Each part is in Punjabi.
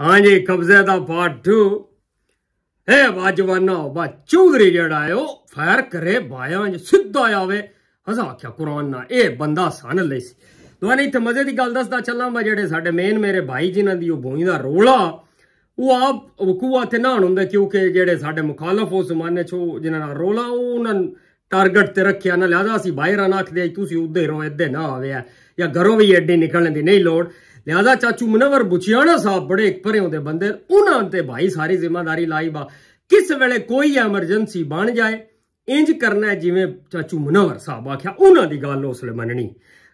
ਹਾਂਜੀ ਕਬਜ਼ੇ ਦਾ ਪਾਰਟ 2 ਹੈ ਬਾਜਵਾਨਾ ਬਾ ਚੌਧਰੀ ਜਿਹੜਾ ਹੈ ਫਾਇਰ ਕਰੇ ਬਾਇਆ ਸਿੱਧਾ ਆਵੇ ਹਜ਼ਾ ਆਖਿਆ ਕੁਰਾਨ ਨਾ ਇਹ ਬੰਦਾ ਸਨ ਲਈ ਸੀ ਤੁਹਾਨੂੰ ਇੱਥੇ ਮਜ਼ੇ ਦੀ ਗੱਲ ਦੱਸਦਾ ਚੱਲਾਂ ਬਾ ਜਿਹੜੇ ਸਾਡੇ ਮੇਨ ਮੇਰੇ ਭਾਈ ਜਿਨ੍ਹਾਂ ਦੀ ਉਹ ਬੋਈ ਦਾ ਰੋਲਾ ਉਹ ਆਪ ਵਕੂਆ ਤੇ ਨਾ ਹੁੰਦਾ ਕਿਉਂਕਿ ਜਿਹੜੇ ਸਾਡੇ ਮੁਖਾਲਫ ਉਸ ਜ਼ਮਾਨੇ 'ਚ ਜਿਨ੍ਹਾਂ ਦਾ ਰੋਲਾ ਉਹ ਉਹਨਾਂ ਟਾਰਗੇਟ ਤੇ ਰੱਖਿਆ ਨਾ ਲਿਆਦਾ ਸੀ ਬਾਹਰ ਨਾ ਆਖਦੇ ਤੁਸੀਂ ਉੱਧੇ ਰੋ ਇੱਧੇ ਨਾ ਆਵੇ ਜਾਂ ਘਰੋਂ ਵੀ ਐਡੀ ਨਿਕਲਣ ਦੀ ਨਹੀਂ ਲੋੜ ਲਿਆਦਾ ਚਾਚੂ ਮਨਵਰ ਬੁਚਿਆਣਾ ਸਾਹਿਬ ਬੜੇ ਇੱਕ ਪਰੇ ਹੁੰਦੇ ਬੰਦੇ ਉਹਨਾਂ ਤੇ ਭਾਈ ਸਾਰੀ ਜ਼ਿੰਮੇਵਾਰੀ ਲਾਈ ਬਾ ਕਿਸ ਵੇਲੇ ਕੋਈ ਐਮਰਜੈਂਸੀ ਬਣ ਜਾਏ ਇੰਜ ਕਰਨਾ ਜਿਵੇਂ ਚਾਚੂ ਮਨਵਰ ਸਾਹਿਬ ਆਖਿਆ ਉਹਨਾਂ ਦੀ ਗੱਲ ਉਸ ਵੇਲੇ ਮੰਨਣੀ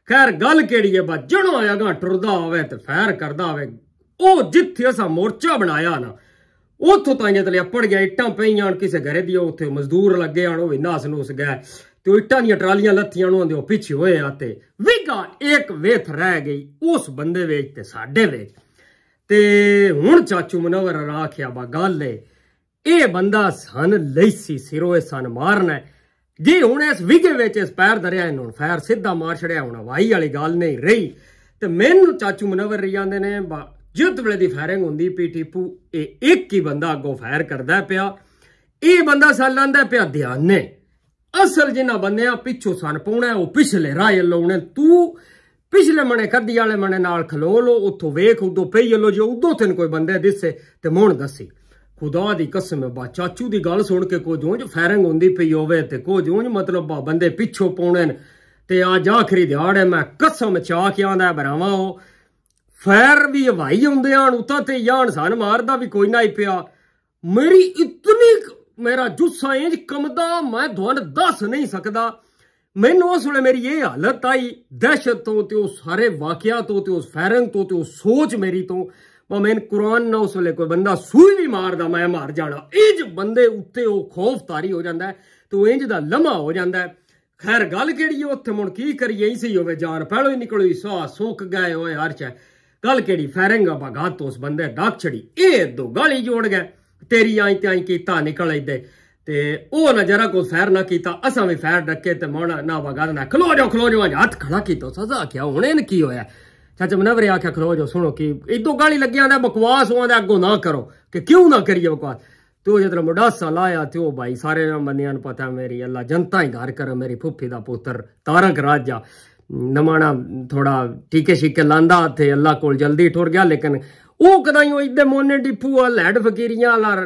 ਖੈਰ ਗੱਲ ਕਿਹੜੀ ਹੈ ਬਾ ਆਇਆ ਆਗਾ ਟਰਦਾ ਹੋਵੇ ਤੇ ਫੈਰ ਕਰਦਾ ਹੋਵੇ ਉਹ ਜਿੱਥੇ ਅਸਾਂ ਮੋਰਚਾ ਬਣਾਇਆ ਨਾ ਉੱਥੋਂ ਤਾਂ ਇਹ ਤਲੇ ਪੜ ਗਿਆ ਇੱਟਾਂ ਪਈਆਂ ਕਿਸੇ ਘਰੇ ਦੀ ਉੱਥੇ ਮਜ਼ਦੂਰ ਲੱਗੇ ਆਣ ਉਹ ਵੀ ਨਾਸ ਨੂਸ ਗਏ ਤੇ ਇੱਟਾਂ ਦੀਆਂ ਟਰਾਲੀਆਂ ਲੱਥੀਆਂ ਉਹਨਾਂ ਦੇ ਪਿੱਛੇ ਹੋਏ ਵੀ ਵਿਗਾ ਇੱਕ ਵੇਥ ਰਹਿ ਗਈ ਉਸ ਬੰਦੇ ਵਿੱਚ ਤੇ ਸਾਡੇ ਵਿੱਚ ਤੇ ਹੁਣ ਚਾਚੂ ਮਨਵਰ ਰਾਖਿਆ ਬਾ ਗੱਲ ਏ ਇਹ ਬੰਦਾ ਸਨ ਲੈਸੀ ਸਿਰੋਏ ਸਨ ਮਾਰਨਾ ਜੇ ਹੁਣ ਇਸ ਵਿਗੇ ਵਿੱਚ ਇਸ ਪੈਰ ਦਰਿਆ ਨੂੰ ਫਾਇਰ ਸਿੱਧਾ ਮਾਰ ਛੜਿਆ ਹੁਣ ਵਾਈ ਵਾਲੀ ਗੱਲ ਨਹੀਂ ਰਹੀ ਤੇ ਮੈਨੂੰ ਚਾਚੂ ਮਨਵਰ ਰਹੀ ਜਾਂਦੇ ਨੇ ਜਿੱਦ ਵੇਲੇ ਦੀ ਫਾਇਰਿੰਗ ਹੁੰਦੀ ਪੀ ਟੀਪੂ ਇਹ ਇੱਕ ਹੀ ਬੰਦਾ ਅੱਗੋਂ ਫਾਇਰ ਕਰਦਾ ਪਿਆ ਇਹ ਬੰਦਾ ਸਾਲਾਂ ਦਾ ਪਿਆ ਧਿਆਨ ਨੇ ਅਸਲ ਜਿਨ੍ਹਾਂ ਬੰਦਿਆਂ ਪਿੱਛੋਂ ਸਨ ਪਾਉਣਾ ਉਹ ਪਿਛਲੇ ਰਾਏ ਲਾਉਣੇ ਤੂੰ ਪਿਛਲੇ ਮਣੇ ਕੱਦੀ ਵਾਲੇ ਮਣੇ ਨਾਲ ਖਲੋ ਲੋ ਉੱਥੋਂ ਵੇਖ ਉਦੋਂ ਪਈ ਲੋ ਜੇ ਉਦੋਂ ਤੈਨੂੰ ਕੋਈ ਬੰਦੇ ਦਿਸੇ ਤੇ ਮੋਣ ਦੱਸੀ ਖੁਦਾ ਦੀ ਕਸਮ ਹੈ ਬਾ ਚਾਚੂ ਦੀ ਗੱਲ ਸੁਣ ਕੇ ਕੋ ਜੋਂਜ ਫੈਰੰਗ ਹੁੰਦੀ ਪਈ ਹੋਵੇ ਤੇ ਕੋ ਜੋਂਜ ਮਤਲਬ ਬਾ ਬੰਦੇ ਪਿੱਛੋਂ ਪਾਉਣੇ ਤੇ ਅੱਜ ਆਖਰੀ ਦਿਹਾੜ ਹੈ ਮੈਂ ਕਸਮ ਚਾ ਕੇ ਆਂਦਾ ਭਰਾਵਾ ਉਹ ਫੈਰ ਵੀ ਹਵਾਈ ਹੁੰਦੇ ਆਣ ਉਤਾ ਤੇ ਯਾਨ ਸਨ ਮਾਰਦਾ ਵੀ ਕੋਈ ਨਾ ਹੀ ਪਿਆ ਮੇਰੀ ਇਤਨੀ ਮੇਰਾ ਜੁੱਸਾ ਇੰਜ ਕਮਦਾ ਮੈਂ ਤੁਹਾਨੂੰ ਦੱਸ ਨਹੀਂ ਸਕਦਾ ਮੈਨੂੰ ਉਸ ਵੇਲੇ ਮੇਰੀ ਇਹ ਹਾਲਤ ਆਈ ਦਹਿਸ਼ਤ ਤੋਂ ਤੇ ਉਹ ਸਾਰੇ ਵਾਕਿਆ ਤੋਂ ਤੇ ਉਸ ਫੈਰੰਗ ਤੋਂ ਤੇ ਉਹ ਸੋਚ ਮੇਰੀ ਤੋਂ ਮੈਂ ਮੈਨ ਕੁਰਾਨ ਨਾ ਉਸ ਵੇਲੇ ਕੋਈ ਬੰਦਾ ਸੂਈ ਵੀ ਮਾਰਦਾ ਮੈਂ ਮਾਰ ਜਾਣਾ ਇੰਜ ਬੰਦੇ ਉੱਤੇ ਉਹ ਖੌਫ ਤਾਰੀ ਹੋ ਜਾਂਦਾ ਤੇ ਉਹ ਇੰਜ ਦਾ ਲਮਾ ਹੋ ਜਾਂਦਾ ਖੈਰ ਗੱਲ ਕਿਹੜੀ ਹੈ ਉੱਥੇ ਮੁਣ ਕੀ ਕਰੀਏ ਇਸੇ ਹੋਵੇ ਜਾਨ ਪਹਿਲੋ ਹੀ ਨਿਕਲੋਈ ਸਾਹ ਸੁੱਕ ਗਏ ਹੋਏ ਹਰ ਚਾ ਗੱਲ ਕਿਹੜੀ ਆ ਬਗਾਤ ਉਸ ਬੰਦੇ ਡਾਕ ਛੜੀ ਇਹ ਦੋ ਗਾਲੀ ਜੋੜ ਗਏ ਤੇਰੀ ਆਈ ते आई कीता ਨਿਕਲ ਆਈਦੇ ਤੇ ਉਹ ना ਕੋ को ਨਾ ਕੀਤਾ ਅਸਾਂ ਵੀ भी सैर ਤੇ ਮੋਣਾ ਨਾ ना वगा ना खलो जो खलो जो हथ खड़ा कीतो सजा क्या हुणे ने ਚਾਚਾ ਮਨਵਰੇ ਆਖਿਆ ਖਲੋ ਜੋ ਸੁਣੋ ਕਿ ਇਦੋਂ ਗਾਲੀ ਲੱਗਿਆਂ ਦਾ ਬਕਵਾਸ ਉਹਨਾਂ ਦਾ ਅੱਗੋਂ ਨਾ ਕਰੋ ਕਿ ਕਿਉਂ ਨਾ ਕਰੀਏ ਬਕਵਾਸ ਤੇ ਉਹ ਜਦੋਂ ਮੁੰਡਾਸਾ ਲਾਇਆ ਤੇ ਉਹ ਭਾਈ ਸਾਰੇ ਬੰਦਿਆਂ ਨੂੰ ਪਤਾ ਮੇਰੀ ਅੱਲਾ ਜਨਤਾ ਹੀ ਘਰ ਕਰ ਮੇਰੀ ਫੁੱਫੀ ਦਾ ਪੁੱਤਰ ਤਾਰਕ ਰਾਜਾ ਨਮਾਣਾ ਥੋੜਾ ਠੀਕੇ ਸ਼ਿੱਕੇ ਲਾਂਦਾ ਤੇ ਅੱਲਾ ਕੋਲ ਜਲਦੀ ਟੁਰ ਗਿਆ ਲੇਕਿਨ ਉਹ ਕਦਾਈਓ ਇੱਦੇ ਮੋਨੇ ਡਿਪੂ ਆ ਲੈਡ ਫਕੀਰੀਆਂ ਵਾਲਾ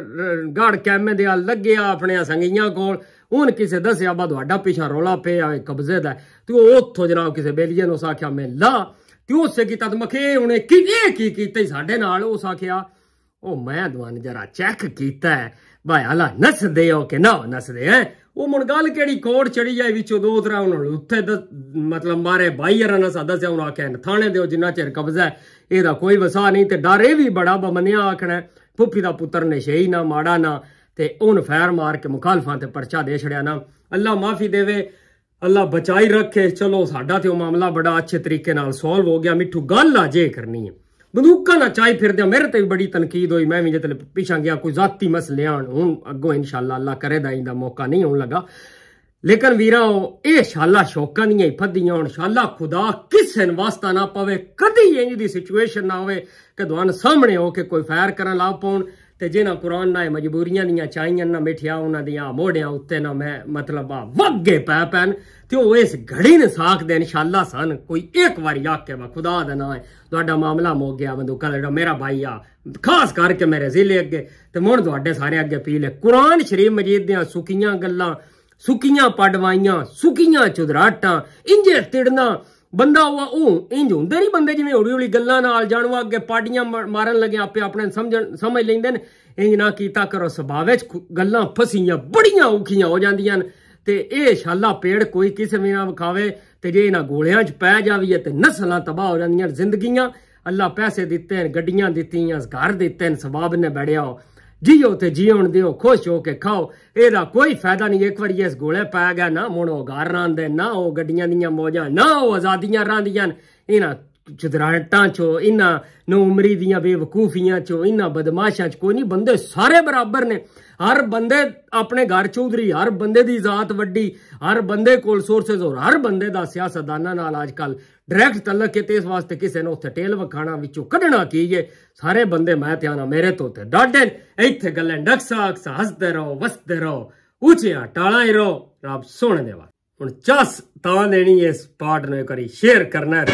ਗੜ ਕੈਮੇ ਦੇ ਆ ਲੱਗਿਆ ਆਪਣੇ ਸੰਗੀਆਂ ਕੋਲ ਉਹਨ ਕਿਸੇ ਦੱਸਿਆ ਬਾ ਤੁਹਾਡਾ ਪਿਛਾ ਰੋਲਾ ਪਿਆ ਕਬਜ਼ੇ ਦਾ ਤੇ ਉਹ ਉੱਥੋਂ ਜਨਾਬ ਕਿਸੇ ਬੇਲੀਏ ਨੂੰ ਸਾਖਿਆ ਮੈਂ ਲਾ ਤੇ ਉਸੇ ਕੀ ਤਦ ਮਖੇ ਉਹਨੇ ਕੀ ਇਹ ਕੀ ਕੀਤਾ ਸਾਡੇ ਨਾਲ ਉਹ ਸਾਖਿਆ ਉਹ ਮੈਂ ਦਵਾਨ ਜਰਾ ਚੈੱਕ ਕੀਤਾ ਹੈ ਲਾ ਹਲਾ ਨਸਦੇ ਹੋ ਕਿ ਨਾ ਨਸਦੇ ਹੈ ਉਹ ਕਿਹੜੀ ಮುಣಗಾಲ್ ਚੜੀ ਜਾਏ ಚಡಿ ਦੋ ਤਰ੍ਹਾਂ ਉਹਨਾਂ ਨੂੰ ਉੱਥੇ ਮਤਲਬ ਮਾਰੇ ਭਾਈ ਰਨਾ ਸਾਦਾ ਸਿਆ ਉਹਨਾਂ ਆਖਿਆ ਥਾਣੇ ਦੇ ਜਿੰਨਾ ਚਿਰ ਕਬਜ਼ਾ ਇਹਦਾ ਕੋਈ ਵਸਾ ਨਹੀਂ ਤੇ ਡਰ ਇਹ ਵੀ ਬੜਾ ਬਮਨਿਆ ਆਖਣਾ ਫੁੱਫੀ ਦਾ ਪੁੱਤਰ ਹੀ ਨਾ ਮਾੜਾ ਨਾ ਤੇ ਉਹਨ ਫੈਰ ਮਾਰ ਕੇ ਮੁਖਾਲਫਾਂ ਤੇ ਪਰਚਾ ਦੇ ਛੜਿਆ ਨਾ ਅੱਲਾ ਮਾਫੀ ਦੇਵੇ ਅੱਲਾ ਬਚਾਈ ਰੱਖੇ ਚਲੋ ਸਾਡਾ ਤੇ ਉਹ ਮਾਮਲਾ ਬੜਾ ਅੱਛੇ ਤਰੀਕੇ ਨਾਲ ਸੋਲਵ ਹੋ ਗਿਆ ਮਿੱਠੂ ਗੱਲ ਆ ਜੇ ਕਰਨੀ ਹੈ ਬੰਦੂਕਾਂ ਨਾਲ ਚਾਈ ਫਿਰਦੇ ਮੇਰੇ ਤੇ ਵੀ ਬੜੀ ਤਨਕੀਦ ਹੋਈ ਮੈਂ ਵੀ ਜਦ ਪਿਛਾਂ ਗਿਆ ਕੋਈ ਜ਼ਾਤੀ ਮਸਲੇ ਆਣ ਹੁਣ ਅੱਗੋਂ ਇਨਸ਼ਾਅੱਲਾ ਅੱਲਾ ਕਰੇ ਦਾ ਇਹਦਾ ਮੌਕਾ ਨਹੀਂ ਹੋਣ ਲੱਗਾ ਲੇਕਿਨ ਵੀਰਾਂ ਇਹ ਸ਼ਾਲਾ ਸ਼ੌਕਾਂ ਦੀਆਂ ਹੀ ਫੱਦੀਆਂ ਹੁਣ ਸ਼ਾਲਾ ਖੁਦਾ ਕਿਸੇ ਨ ਵਾਸਤਾ ਨਾ ਪਾਵੇ ਕਦੀ ਇੰਜ ਦੀ ਸਿਚੁਏਸ਼ਨ ਨਾ ਹੋਵੇ ਕਿ ਦੁਆਨ ਸਾਹਮਣੇ ਹੋ ਕੇ ਕੋਈ ਫਾਇਰ ਕਰਨ ਲਾ ਪਾਉਣ ਤੇ ਜਿਹਨਾਂ ਕੁਰਾਨ ਨਾਲ ਮਜਬੂਰੀਆਂ ਦੀਆਂ ਚਾਹੀਆਂ ਨਾ ਮਿਠਿਆ ਉਹਨਾਂ ਦੀਆਂ ਮੋੜਿਆਂ ਉੱਤੇ ਨਾ ਮੈਂ ਮਤਲਬ ਆ ਵੱਗੇ ਪੈ ਪੈਨ ਤੇ ਉਹ ਇਸ ਘੜੀ ਨੇ ਸਾਖ ਦੇ ਇਨਸ਼ਾਅੱਲਾ ਸਨ ਕੋਈ ਇੱਕ ਵਾਰੀ ਆ ਕੇ ਵਾ ਖੁਦਾ ਦਾ ਨਾਮ ਤੁਹਾਡਾ ਮਾਮਲਾ ਮੋ ਗਿਆ ਬੰਦੂਕਾ ਦਾ ਮੇਰਾ ਭਾਈ ਆ ਖਾਸ ਕਰਕੇ ਮੇਰੇ ਜ਼ਿਲੇ ਅੱਗੇ ਤੇ ਮੋੜ ਤੁਹਾਡੇ ਸਾਰੇ ਅੱਗੇ ਪੀਲ ਹੈ ਕੁਰਾਨ ਸ਼ਰੀਫ ਮਜੀਦ ਦੀਆਂ ਸੁਕੀਆਂ ਗੱਲਾਂ ਸੁਕੀਆਂ ਪੜਵਾਈਆਂ ਸੁਕੀਆਂ ਚੁਦਰਾਟਾਂ ਇੰਜੇ ਤਿੜਨਾ ਬੰਦਾ ਉਹ ਉਹ ਇੰਜ ਹੁੰਦੇ ਨਹੀਂ ਬੰਦੇ ਜਿਵੇਂ ਹੌਲੀ ਹੌਲੀ ਗੱਲਾਂ ਨਾਲ ਜਾਣੂ ਅੱਗੇ ਪਾਟੀਆਂ ਮਾਰਨ ਲੱਗੇ ਆਪੇ ਆਪਣੇ ਸਮਝਣ ਸਮਝ ਲੈਂਦੇ ਨੇ ਇੰਜ ਨਾ ਕੀਤਾ ਕਰੋ ਸੁਭਾਅ ਵਿੱਚ ਗੱਲਾਂ ਫਸੀਆਂ ਬੜੀਆਂ ਔਖੀਆਂ ਹੋ ਜਾਂਦੀਆਂ ਨੇ ਤੇ ਇਹ ਸ਼ਾਲਾ ਪੇੜ ਕੋਈ ਕਿਸੇ ਵੀ ਨਾ ਵਿਖਾਵੇ ਤੇ ਜੇ ਇਹਨਾਂ ਗੋਲਿਆਂ 'ਚ ਪੈ ਜਾਵੀਏ ਤੇ ਨਸਲਾਂ ਤਬਾਹ ਹੋ ਜਾਂਦੀਆਂ ਜ਼ਿੰਦਗੀਆਂ ਅੱਲਾ ਪੈਸੇ ਦਿੱਤੇ ਨੇ ਗੱਡੀਆਂ ਦਿੱਤੀਆਂ ਘਰ ਦਿੱਤੇ ਨੇ ਸਵਾਬ ਨੇ ਬੜਿਆ ਜੀਓ ਤੇ ਜੀਉਣ ਦਿਓ ਖੁਸ਼ ਹੋ ਕੇ ਖਾਓ ਇਹਦਾ ਕੋਈ ਫਾਇਦਾ ਨਹੀਂ ਇੱਕ ਵਾਰੀ ਇਸ ਗੋਲੇ ਪਾਇਆ ਗਿਆ ਨਾ ਮੋਣੋ ਉਹ ਘਰ ਨਾ ਉਹ ਗੱਡੀਆਂ ਦੀਆਂ ਮੋਜਾਂ ਨਾ ਉਹ ਆਜ਼ਾਦੀਆਂ ਰਾਂਦੀਆਂ ਇਹਨਾਂ ਚਦਰਾਂਟਾਂ ਚੋਂ ਇਹਨਾਂ ਨੂੰ ਉਮਰੀ ਦੀਆਂ ਬੇਵਕੂਫੀਆਂ ਚੋਂ ਇਹਨਾਂ ਬਦਮਾਸ਼ਾਂ ਚ ਕੋਈ ਨਹੀਂ ਬੰਦੇ ਸਾਰੇ ਬਰਾਬਰ ਨੇ ਹਰ ਬੰਦੇ ਆਪਣੇ ਘਰ ਚੌਧਰੀ ਹਰ ਬੰਦੇ ਦੀ ਜ਼ਾਤ ਵੱਡੀ ਹਰ ਬੰਦੇ ਕੋਲ ਸੋਰਸਸ ਹੋਰ ਹਰ ਬੰਦੇ ਦਾ ਸਿਆਸਤਦਾਨਾਂ ਨਾਲ ਅੱਜ ਕੱਲ ਡਾਇਰੈਕਟ ਤਲਕ ਕੇ ਤੇ ਇਸ ਵਾਸਤੇ ਕਿਸੇ ਨੂੰ ਉੱਥੇ ਟੇਲ ਵਖਾਣਾ ਵਿੱਚੋਂ ਕੱਢਣਾ ਕੀ ਏ ਸਾਰੇ ਬੰਦੇ ਮੈਂ ਧਿਆਨਾ ਮੇਰੇ ਤੋਂ ਤੇ ਡਾਡੇ ਇੱਥੇ ਗੱਲਾਂ ਡਕਸਾਕਸ ਹੱਸਦੇ ਰਹੋ ਵਸਦੇ ਰਹੋ ਉੱਚਿਆਂ ਟਾਲਾਂ ਹੀ ਰਹੋ ਰੱਬ ਸੋਹਣੇ ਦੇਵਾ ਹੁਣ ਚਸ ਤਾਂ ਦੇਣੀ ਇਸ ਪਾਰਟ ਨੂੰ ਕਰੀ ਸ਼ੇਅਰ ਕਰਨਾ ਹੈ